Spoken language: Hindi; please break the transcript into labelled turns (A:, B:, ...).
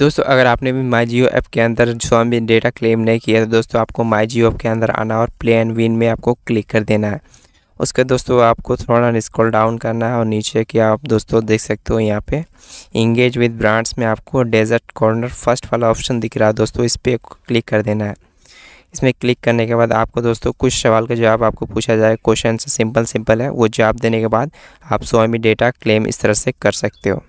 A: दोस्तों अगर आपने भी माई जियो ऐप के अंदर स्वामी डेटा क्लेम नहीं किया तो दोस्तों आपको माई जियो ऐप के अंदर आना और प्ले एंड विन में आपको क्लिक कर देना है उसके दोस्तों आपको थोड़ा स्क्रॉल डाउन करना है और नीचे कि आप दोस्तों देख सकते हो यहाँ पे इंगेज विद ब्रांड्स में आपको डेजर्ट कॉर्नर फर्स्ट वाला ऑप्शन दिख रहा है दोस्तों इस पर क्लिक कर देना है इसमें क्लिक करने के बाद आपको दोस्तों कुछ सवाल का जवाब आपको पूछा जाए क्वेश्चन सिंपल सिंपल है वो जवाब देने के बाद आप स्वामी डेटा क्लेम इस तरह से कर सकते हो